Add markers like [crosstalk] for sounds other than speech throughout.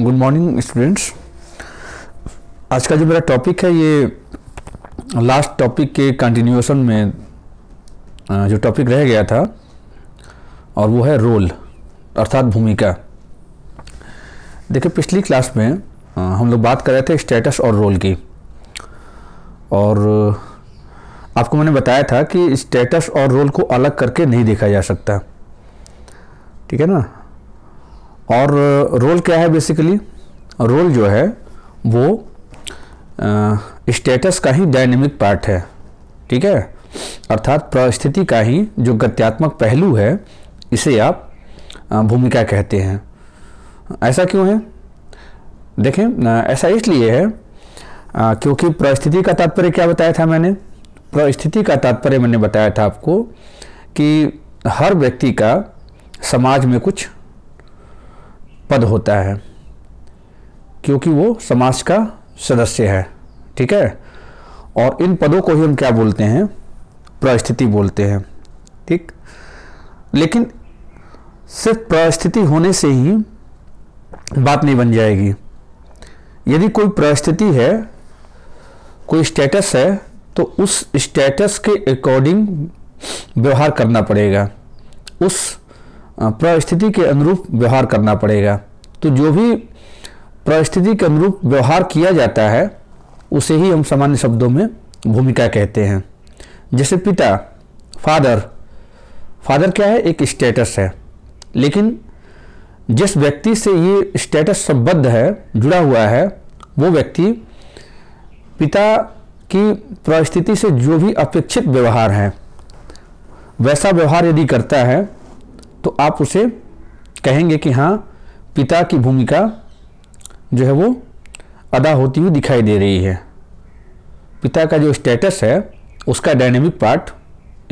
good morning students आज का जो मेरा टॉपिक है ये लास्ट टॉपिक के कंटिन्यूएशन में जो टॉपिक रह गया था और वो है रोल अर्थात भूमिका देखिए पिछली क्लास में हम लोग बात कर रहे थे स्टेटस और रोल की और आपको मैंने बताया था कि स्टेटस और रोल को अलग करके नहीं देखा जा सकता ठीक है ना और रोल क्या है बेसिकली रोल जो है वो स्टेटस का ही डायनेमिक पार्ट है ठीक है अर्थात परिस्थिति का ही जो गत्यात्मक पहलू है इसे आप भूमिका कहते हैं ऐसा क्यों है देखें ऐसा इसलिए है आ, क्योंकि परिस्थिति का तात्पर्य क्या बताया था मैंने परिस्थिति का तात्पर्य मैंने बताया था आपको कि हर व्यक्ति का समाज में कुछ पद होता है क्योंकि वो समाज का सदस्य है ठीक है और इन पदों को ही हम क्या बोलते हैं प्रस्थिति बोलते हैं ठीक लेकिन सिर्फ प्रस्थिति होने से ही बात नहीं बन जाएगी यदि कोई प्रस्थिति है कोई स्टेटस है तो उस स्टेटस के अकॉर्डिंग व्यवहार करना पड़ेगा उस परिस्थिति के अनुरूप व्यवहार करना पड़ेगा तो जो भी परिस्थिति के अनुरूप व्यवहार किया जाता है उसे ही हम सामान्य शब्दों में भूमिका कहते हैं जैसे पिता फादर फादर क्या है एक स्टेटस है लेकिन जिस व्यक्ति से ये स्टेटस संबद्ध है जुड़ा हुआ है वो व्यक्ति पिता की परिस्थिति से जो भी अपेक्षित व्यवहार है वैसा व्यवहार यदि करता है तो आप उसे कहेंगे कि हाँ पिता की भूमिका जो है वो अदा होती हुई दिखाई दे रही है पिता का जो स्टेटस है उसका डायनेमिक पार्ट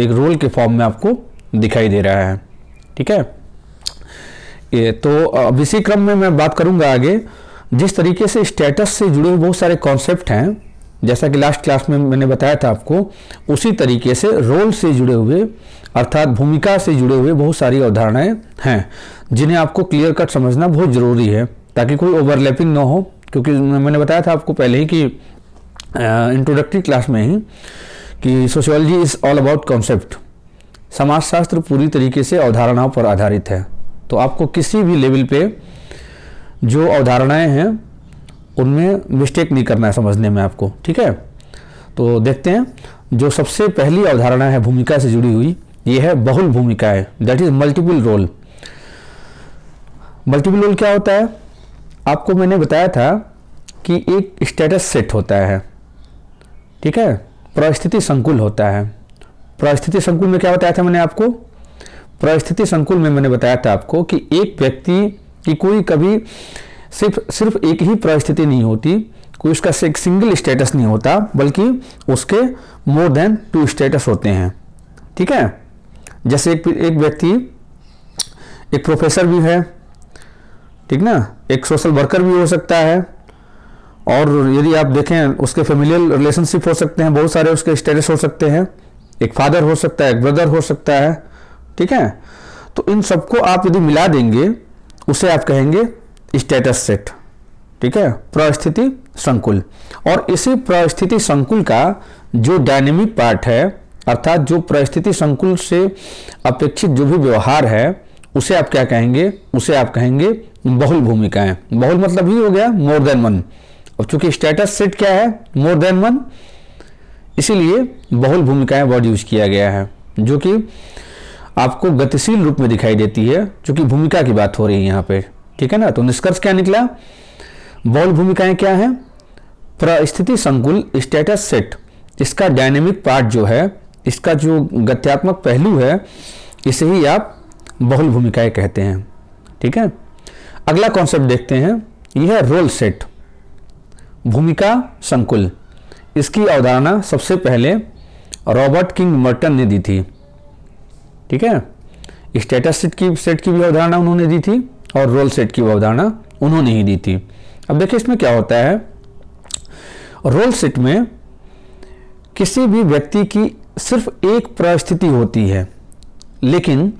एक रोल के फॉर्म में आपको दिखाई दे रहा है ठीक है ये तो अब इसी क्रम में मैं बात करूंगा आगे जिस तरीके से स्टेटस से जुड़े हुए बहुत सारे कॉन्सेप्ट हैं जैसा कि लास्ट क्लास में मैंने बताया था आपको उसी तरीके से रोल से जुड़े हुए अर्थात भूमिका से जुड़े हुए बहुत सारी अवधारणाएं हैं जिन्हें आपको क्लियर कट समझना बहुत ज़रूरी है ताकि कोई ओवरलैपिंग ना हो क्योंकि मैंने बताया था आपको पहले ही कि इंट्रोडक्टरी क्लास में ही कि sociology is all about concept समाजशास्त्र पूरी तरीके से अवधारणाओं पर आधारित है तो आपको किसी भी लेवल पे जो अवधारणाएं हैं उनमें मिस्टेक नहीं करना है समझने में आपको ठीक है तो देखते हैं जो सबसे पहली अवधारणा है भूमिका से जुड़ी हुई ये है बहुल भूमिका है that is multiple role multiple role क्या होता है आपको मैंने बताया था कि एक स्टेटस सेट होता है ठीक है परिस्थिति संकुल होता है परिस्थिति संकुल में क्या बताया था मैंने आपको परिस्थिति संकुल में मैंने बताया था आपको कि एक व्यक्ति की कोई कभी सिर्फ सिर्फ एक ही परिस्थिति नहीं होती कोई उसका एक सिंगल स्टेटस नहीं होता बल्कि उसके मोर देन टू स्टेटस होते हैं ठीक है जैसे एक एक व्यक्ति एक प्रोफेसर भी है ठीक ना एक सोशल वर्कर भी हो सकता है और यदि आप देखें उसके फेमिलियल रिलेशनशिप हो सकते हैं बहुत सारे उसके स्टेटस हो सकते हैं एक फादर हो सकता है एक ब्रदर हो सकता है ठीक है तो इन सबको आप यदि मिला देंगे उसे आप कहेंगे स्टेटस सेट ठीक है प्रस्थिति संकुल और इसी प्रस्थिति संकुल का जो डायनेमिक पार्ट है अर्थात जो परिस्थिति संकुल से अपेक्षित जो भी व्यवहार है उसे आप क्या कहेंगे उसे आप कहेंगे बहुल भूमिकाएं बहुल मतलब ही हो गया मोर देन वन और चूंकि स्टेटस सेट क्या है मोर देन वन इसीलिए बहुल भूमिकाएं वर्ड यूज किया गया है जो कि आपको गतिशील रूप में दिखाई देती है चूंकि भूमिका की बात हो रही है यहाँ पे ठीक है ना तो निष्कर्ष क्या निकला बॉल भूमिकाएं क्या है परिस्थिति संकुल स्टेटस सेट इसका डायनेमिक पार्ट जो है इसका जो गत्यात्मक पहलू है इसे ही आप बहुल भूमिकाएं कहते हैं ठीक है अगला कॉन्सेप्ट देखते हैं यह है रोल सेट भूमिका संकुल इसकी अवधारणा सबसे पहले रॉबर्ट किंग मर्टन ने दी थी ठीक है स्टेटस सेट की सेट की भी अवधारणा उन्होंने दी थी और रोल सेट की अवधारणा उन्होंने ही दी थी अब देखिए इसमें क्या होता है रोल सेट में किसी भी व्यक्ति की सिर्फ एक परिस्थिति होती है लेकिन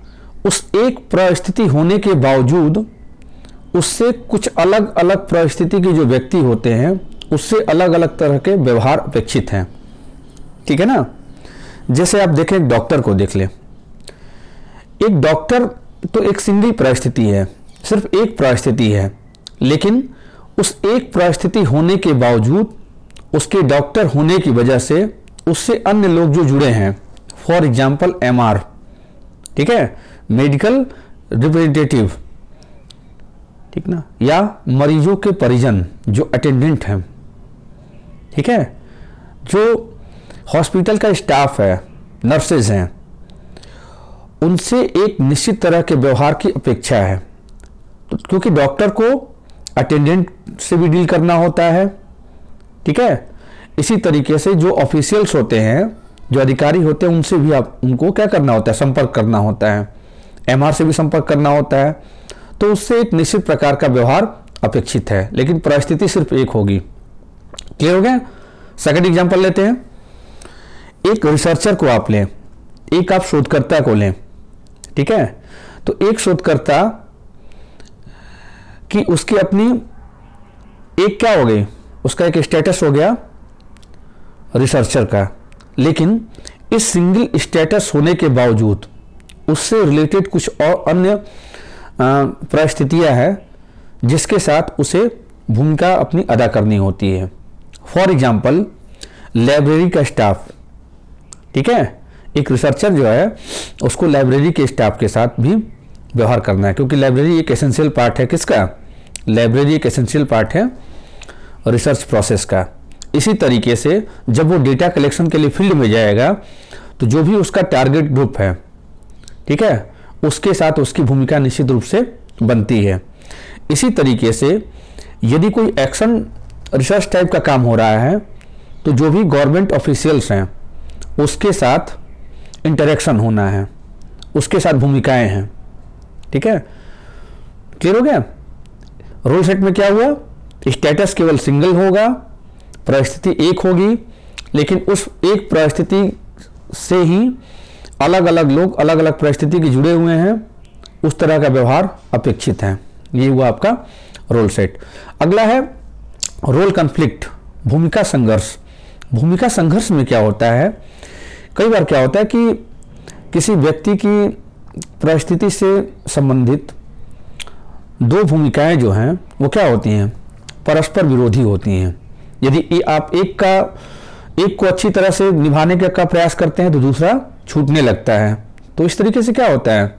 उस एक परिस्थिति होने के बावजूद उससे कुछ अलग अलग परिस्थिति के जो व्यक्ति होते हैं उससे अलग अलग तरह के व्यवहार अपेक्षित हैं ठीक है ना जैसे आप देखें एक डॉक्टर को देख लें एक डॉक्टर तो एक सिंगल परिस्थिति है सिर्फ एक परिस्थिति है लेकिन उस एक परिस्थिति होने के बावजूद उसके डॉक्टर होने की वजह से उससे अन्य लोग जो जुड़े हैं फॉर एग्जाम्पल एम ठीक है मेडिकल रिप्रेजेंटेटिव ठीक ना या मरीजों के परिजन जो अटेंडेंट हैं ठीक है जो हॉस्पिटल का स्टाफ है नर्सेज हैं उनसे एक निश्चित तरह के व्यवहार की अपेक्षा है क्योंकि डॉक्टर को अटेंडेंट से भी डील करना होता है ठीक है इसी तरीके से जो ऑफिशियल्स होते हैं जो अधिकारी होते हैं उनसे भी आप उनको क्या करना होता है संपर्क करना होता है एमआर से भी संपर्क करना होता है तो उससे एक निश्चित प्रकार का व्यवहार अपेक्षित है लेकिन परिस्थिति सिर्फ एक होगी क्लियर हो गया सेकंड एग्जांपल लेते हैं एक रिसर्चर को आप लें एक आप शोधकर्ता को लें ठीक है तो एक शोधकर्ता कि उसकी अपनी एक क्या हो गई उसका एक स्टेटस हो गया रिसर्चर का लेकिन इस सिंगल स्टेटस होने के बावजूद उससे रिलेटेड कुछ और अन्य परिस्थितियां हैं जिसके साथ उसे भूमिका अपनी अदा करनी होती है फॉर एग्जाम्पल लाइब्रेरी का स्टाफ ठीक है एक रिसर्चर जो है उसको लाइब्रेरी के स्टाफ के साथ भी व्यवहार करना है क्योंकि लाइब्रेरी एक एसेंशियल पार्ट है किसका लाइब्रेरी एक एसेंशियल पार्ट है रिसर्च प्रोसेस का इसी तरीके से जब वो डेटा कलेक्शन के लिए फील्ड में जाएगा तो जो भी उसका टारगेट ग्रुप है ठीक है उसके साथ उसकी भूमिका निश्चित रूप से बनती है इसी तरीके से यदि कोई एक्शन रिसर्च टाइप का काम हो रहा है तो जो भी गवर्नमेंट ऑफिशियल्स हैं उसके साथ इंटरेक्शन होना है उसके साथ भूमिकाएं हैं ठीक है क्लियर हो गया रोल सेट में क्या हुआ स्टेटस केवल सिंगल होगा परिस्थिति एक होगी लेकिन उस एक परिस्थिति से ही अलग अलग लोग अलग अलग परिस्थिति के जुड़े हुए हैं उस तरह का व्यवहार अपेक्षित है ये हुआ आपका रोल सेट अगला है रोल कन्फ्लिक्ट भूमिका संघर्ष भूमिका संघर्ष में क्या होता है कई बार क्या होता है कि किसी व्यक्ति की परिस्थिति से संबंधित दो भूमिकाएं जो हैं वो क्या होती हैं परस्पर विरोधी होती हैं यदि आप एक का एक को अच्छी तरह से निभाने का प्रयास करते हैं तो दूसरा छूटने लगता है तो इस तरीके से क्या होता है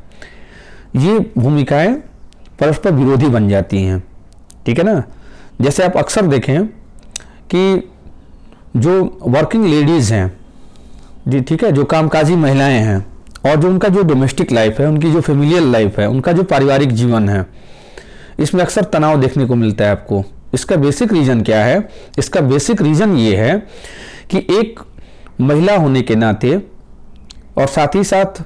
ये भूमिकाएं परस्पर विरोधी बन जाती हैं ठीक है ना जैसे आप अक्सर देखें कि जो वर्किंग लेडीज़ हैं जी ठीक है जो कामकाजी महिलाएं हैं और जो उनका जो डोमेस्टिक लाइफ है उनकी जो फेमिलियल लाइफ है उनका जो पारिवारिक जीवन है इसमें अक्सर तनाव देखने को मिलता है आपको इसका बेसिक रीज़न क्या है इसका बेसिक रीज़न ये है कि एक महिला होने के नाते और साथ ही साथ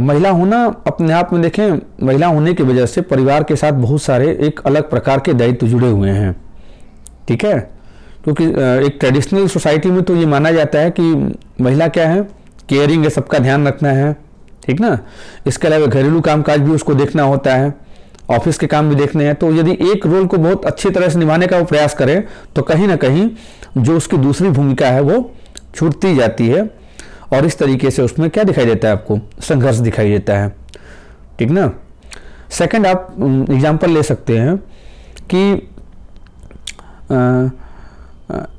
महिला होना अपने आप में देखें महिला होने की वजह से परिवार के साथ बहुत सारे एक अलग प्रकार के दायित्व जुड़े हुए हैं ठीक है क्योंकि एक ट्रेडिशनल सोसाइटी में तो ये माना जाता है कि महिला क्या है केयरिंग है सबका ध्यान रखना है ठीक ना इसके अलावा घरेलू कामकाज भी उसको देखना होता है ऑफिस के काम भी देखने हैं तो यदि एक रोल को बहुत अच्छी तरह से निभाने का वो प्रयास करें तो कहीं ना कहीं जो उसकी दूसरी भूमिका है वो छूटती जाती है और इस तरीके से उसमें क्या दिखाई देता है आपको संघर्ष दिखाई देता है ठीक ना सेकंड आप एग्जांपल ले सकते हैं कि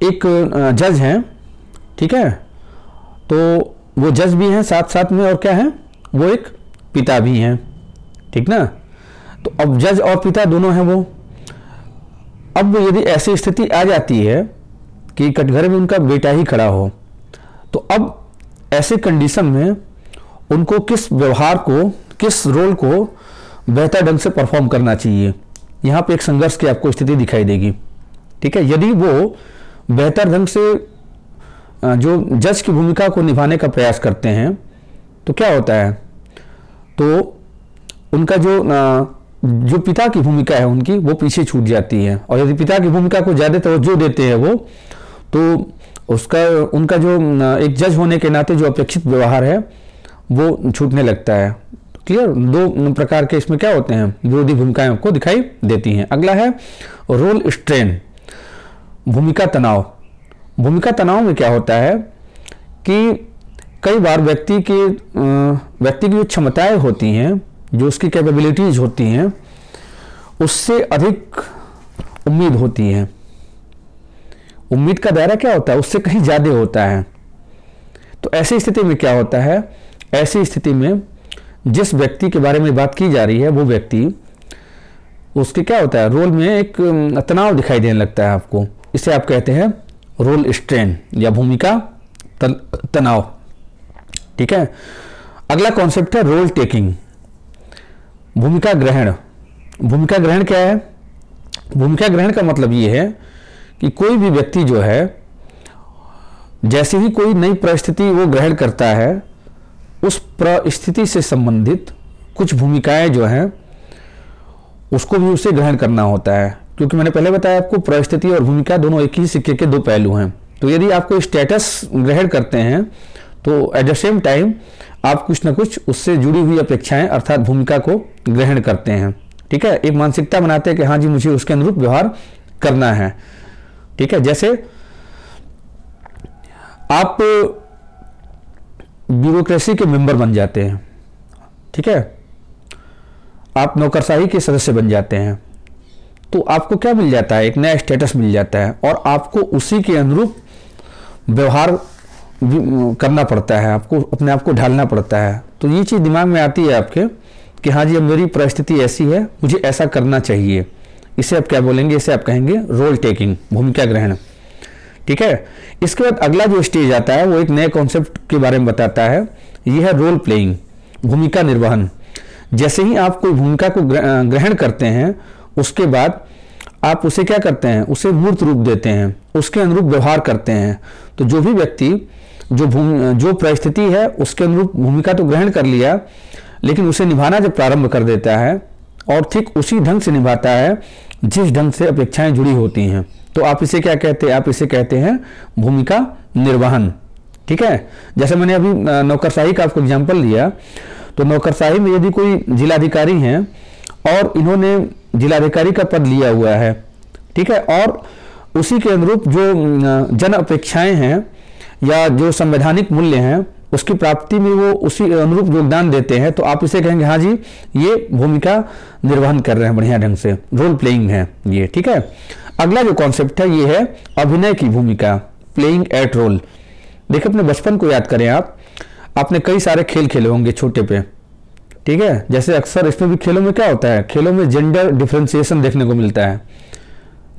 एक जज हैं ठीक है तो वो जज भी हैं साथ साथ में और क्या है वो एक पिता भी हैं ठीक ना तो अब जज और पिता दोनों हैं वो अब यदि ऐसी स्थिति आ जाती है कि कटघरे में उनका बेटा ही खड़ा हो तो अब ऐसे कंडीशन में उनको किस व्यवहार को किस रोल को बेहतर ढंग से परफॉर्म करना चाहिए यहाँ पे एक संघर्ष की आपको स्थिति दिखाई देगी ठीक है यदि वो बेहतर ढंग से जो जज की भूमिका को निभाने का प्रयास करते हैं तो क्या होता है तो उनका जो जो पिता की भूमिका है उनकी वो पीछे छूट जाती है और यदि पिता की भूमिका को ज़्यादा तवज्जो देते हैं वो तो उसका उनका जो एक जज होने के नाते जो अपेक्षित व्यवहार है वो छूटने लगता है क्लियर दो प्रकार के इसमें क्या होते हैं विरोधी भूमिकाएं आपको दिखाई देती हैं अगला है रोल स्ट्रेन भूमिका तनाव भूमिका तनाव में क्या होता है कि कई बार व्यक्ति के व्यक्ति की जो क्षमताएं होती हैं जो उसकी कैपेबिलिटीज होती हैं उससे अधिक उम्मीद होती है उम्मीद का दायरा क्या होता है उससे कहीं ज़्यादा होता है तो ऐसी स्थिति में क्या होता है ऐसी स्थिति में जिस व्यक्ति के बारे में बात की जा रही है वो व्यक्ति उसके क्या होता है रोल में एक तनाव दिखाई देने लगता है आपको इसे आप कहते हैं रोल स्ट्रेन या भूमिका तनाव ठीक है अगला कॉन्सेप्ट है रोल टेकिंग भूमिका ग्रहण भूमिका ग्रहण क्या है भूमिका ग्रहण का मतलब ये है कि कोई भी व्यक्ति जो है जैसे ही कोई नई परिस्थिति वो ग्रहण करता है उस परिस्थिति से संबंधित कुछ भूमिकाएं जो हैं उसको भी उसे ग्रहण करना होता है क्योंकि मैंने पहले बताया आपको परिस्थिति और भूमिका दोनों एक ही सिक्के के दो पहलू हैं तो यदि आपको स्टेटस ग्रहण करते हैं तो एट द सेम टाइम आप कुछ ना कुछ उससे जुड़ी हुई अपेक्षाएं अर्थात भूमिका को ग्रहण करते हैं ठीक है एक मानसिकता बनाते हैं कि हाँ जी मुझे उसके अनुरूप व्यवहार करना है ठीक है जैसे आप ब्यूरोक्रेसी के मेंबर बन जाते हैं ठीक है आप नौकरशाही के सदस्य बन जाते हैं तो आपको क्या मिल जाता है एक नया स्टेटस मिल जाता है और आपको उसी के अनुरूप व्यवहार करना पड़ता है आपको अपने आप को ढालना पड़ता है तो ये चीज़ दिमाग में आती है आपके कि हाँ जी अब मेरी परिस्थिति ऐसी है मुझे ऐसा करना चाहिए इसे आप क्या बोलेंगे इसे आप कहेंगे रोल टेकिंग भूमिका ग्रहण ठीक है इसके बाद अगला जो स्टेज आता है वो एक नए कॉन्सेप्ट के बारे में बताता है यह है रोल प्लेइंग भूमिका निर्वहन जैसे ही आप कोई भूमिका को ग्रहण करते हैं उसके बाद आप उसे क्या करते हैं उसे मूर्त रूप देते हैं उसके अनुरूप व्यवहार करते हैं तो जो भी व्यक्ति जो भूमि जो परिस्थिति है उसके अनुरूप भूमिका तो ग्रहण कर लिया लेकिन उसे निभाना जब प्रारंभ कर देता है और ठीक उसी ढंग से निभाता है जिस ढंग से अपेक्षाएं जुड़ी होती हैं तो आप इसे क्या कहते हैं आप इसे कहते हैं भूमिका निर्वहन ठीक है जैसे मैंने अभी नौकरशाही का आपको एग्जाम्पल दिया तो नौकरशाही में यदि कोई जिलाधिकारी हैं और इन्होंने जिलाधिकारी का पद लिया हुआ है ठीक है और उसी के अनुरूप जो जन अपेक्षाएं हैं या जो संवैधानिक मूल्य हैं उसकी प्राप्ति में वो उसी अनुरूप योगदान देते हैं तो आप इसे कहेंगे हाँ जी ये भूमिका निर्वहन कर रहे हैं बढ़िया ढंग से रोल प्लेइंग है ये ठीक है अगला जो कॉन्सेप्ट है ये है अभिनय की भूमिका प्लेइंग एट रोल देखिए अपने बचपन को याद करें आप आपने कई सारे खेल खेले होंगे छोटे पे ठीक है जैसे अक्सर इसमें भी खेलों में क्या होता है खेलों में जेंडर डिफ्रेंसिएशन देखने को मिलता है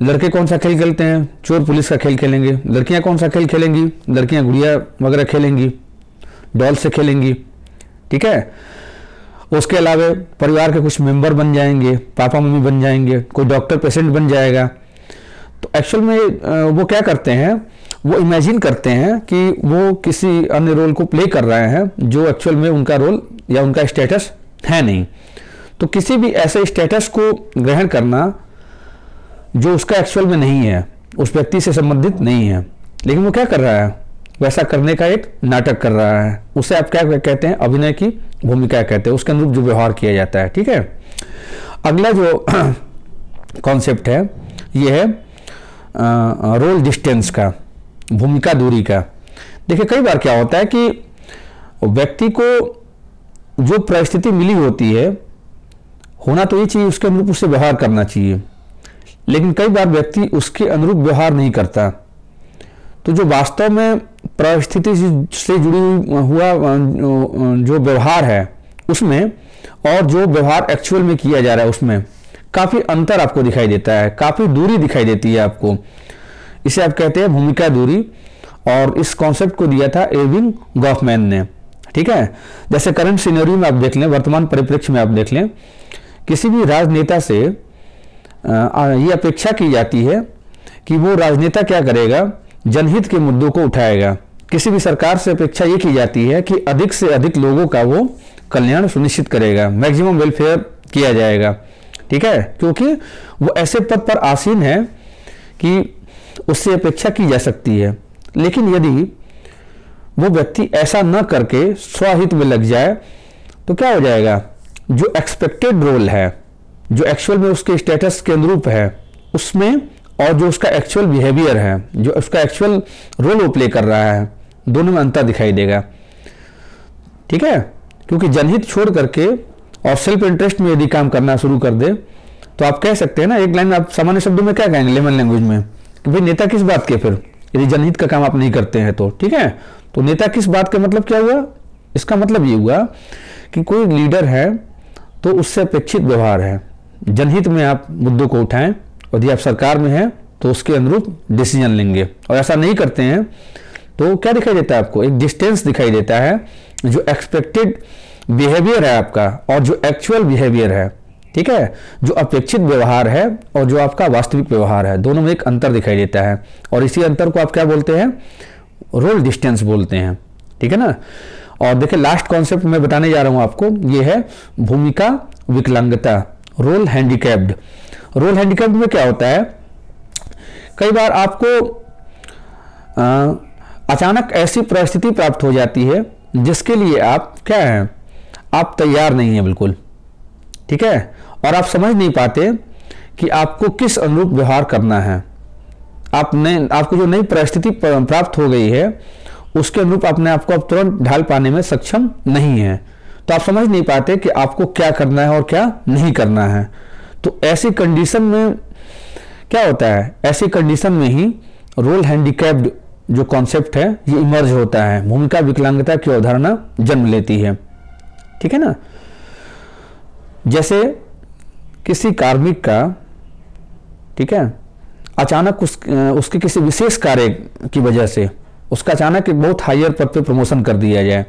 लड़के कौन सा खेल खेलते हैं चोर पुलिस का खेल खेलेंगे लड़कियां कौन सा खेल खेलेंगी लड़कियां गुड़िया वगैरह खेलेंगी डॉल से खेलेंगी ठीक है उसके अलावे परिवार के कुछ मेंबर बन जाएंगे पापा मम्मी बन जाएंगे कोई डॉक्टर पेशेंट बन जाएगा तो एक्चुअल में वो क्या करते हैं वो इमेजिन करते हैं कि वो किसी अन्य रोल को प्ले कर रहे हैं जो एक्चुअल में उनका रोल या उनका स्टेटस है नहीं तो किसी भी ऐसे स्टेटस को ग्रहण करना जो उसका एक्चुअल में नहीं है उस व्यक्ति से संबंधित नहीं है लेकिन वो क्या कर रहा है वैसा करने का एक नाटक कर रहा है उसे आप क्या कहते हैं अभिनय की भूमिका कहते हैं उसके अनुरूप जो व्यवहार किया जाता है ठीक है अगला जो कॉन्सेप्ट [clears throat] है ये है आ, रोल डिस्टेंस का भूमिका दूरी का देखिए कई बार क्या होता है कि व्यक्ति को जो परिस्थिति मिली होती है होना तो ये चाहिए उसके अनुरूप उससे व्यवहार करना चाहिए लेकिन कई बार व्यक्ति उसके अनुरूप व्यवहार नहीं करता तो जो वास्तव में परिस्थिति से जुड़ी हुआ जो व्यवहार है उसमें और जो व्यवहार एक्चुअल में किया जा रहा है उसमें काफ़ी अंतर आपको दिखाई देता है काफ़ी दूरी दिखाई देती है आपको इसे आप कहते हैं भूमिका दूरी और इस कॉन्सेप्ट को दिया था एविंग गॉफमैन ने ठीक है जैसे करंट सीनरी में आप देख लें वर्तमान परिप्रेक्ष्य में आप देख लें किसी भी राजनेता से ये अपेक्षा की जाती है कि वो राजनेता क्या करेगा जनहित के मुद्दों को उठाएगा किसी भी सरकार से अपेक्षा ये की जाती है कि अधिक से अधिक लोगों का वो कल्याण सुनिश्चित करेगा मैक्सिमम वेलफेयर किया जाएगा ठीक है क्योंकि वो ऐसे पद पर आसीन है कि उससे अपेक्षा की जा सकती है लेकिन यदि वो व्यक्ति ऐसा न करके स्वहित में लग जाए तो क्या हो जाएगा जो एक्सपेक्टेड रोल है जो एक्चुअल में उसके स्टेटस के अनुरूप है उसमें और जो उसका एक्चुअल बिहेवियर है जो उसका एक्चुअल रोल वो प्ले कर रहा है दोनों में अंतर दिखाई देगा ठीक है क्योंकि जनहित छोड़ करके और सेल्फ इंटरेस्ट में यदि काम करना शुरू कर दे तो आप कह सकते हैं ना एक लाइन आप सामान्य शब्दों में क्या कहेंगे लेमन लैंग्वेज में कि भाई नेता किस बात के फिर यदि जनहित का काम आप नहीं करते हैं तो ठीक है तो नेता किस बात का मतलब क्या हुआ इसका मतलब ये हुआ कि कोई लीडर है तो उससे अपेक्षित व्यवहार है जनहित में आप मुद्दों को उठाएं और यदि आप सरकार में हैं तो उसके अनुरूप डिसीजन लेंगे और ऐसा नहीं करते हैं तो क्या दिखाई देता है आपको एक डिस्टेंस दिखाई देता है जो एक्सपेक्टेड बिहेवियर है आपका और जो एक्चुअल बिहेवियर है ठीक है जो अपेक्षित व्यवहार है और जो आपका वास्तविक व्यवहार है दोनों में एक अंतर दिखाई देता है और इसी अंतर को आप क्या बोलते हैं रोल डिस्टेंस बोलते हैं ठीक है ना और देखिए लास्ट कॉन्सेप्ट मैं बताने जा रहा हूं आपको ये है भूमिका विकलांगता रोल हैंडीकैप्ड रोल हैंडीकैप्ड में क्या होता है कई बार आपको आ, अचानक ऐसी परिस्थिति प्राप्त हो जाती है जिसके लिए आप क्या हैं आप तैयार नहीं है बिल्कुल ठीक है और आप समझ नहीं पाते कि आपको किस अनुरूप व्यवहार करना है आप नए आपको जो नई परिस्थिति प्राप्त हो गई है उसके अनुरूप अपने आप को तुरंत ढाल पाने में सक्षम नहीं है तो आप समझ नहीं पाते कि आपको क्या करना है और क्या नहीं करना है तो ऐसी कंडीशन में क्या होता है ऐसी कंडीशन में ही रोल हैंडीकैप्ड जो कॉन्सेप्ट है ये इमर्ज होता है भूमिका विकलांगता की अवधारणा जन्म लेती है ठीक है ना जैसे किसी कार्मिक का ठीक है अचानक उस उसके किसी विशेष कार्य की वजह से उसका अचानक बहुत हायर पद पर प्रमोशन कर दिया जाए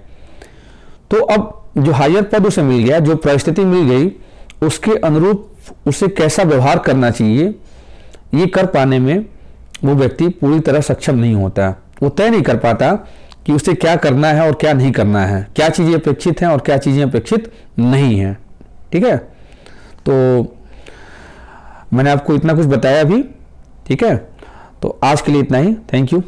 तो अब जो हायर पद उसे मिल गया जो परिस्थिति मिल गई उसके अनुरूप उसे कैसा व्यवहार करना चाहिए ये कर पाने में वो व्यक्ति पूरी तरह सक्षम नहीं होता वो तय नहीं कर पाता कि उसे क्या करना है और क्या नहीं करना है क्या चीज़ें अपेक्षित हैं और क्या चीज़ें अपेक्षित नहीं हैं ठीक है तो मैंने आपको इतना कुछ बताया अभी ठीक है तो आज के लिए इतना ही थैंक यू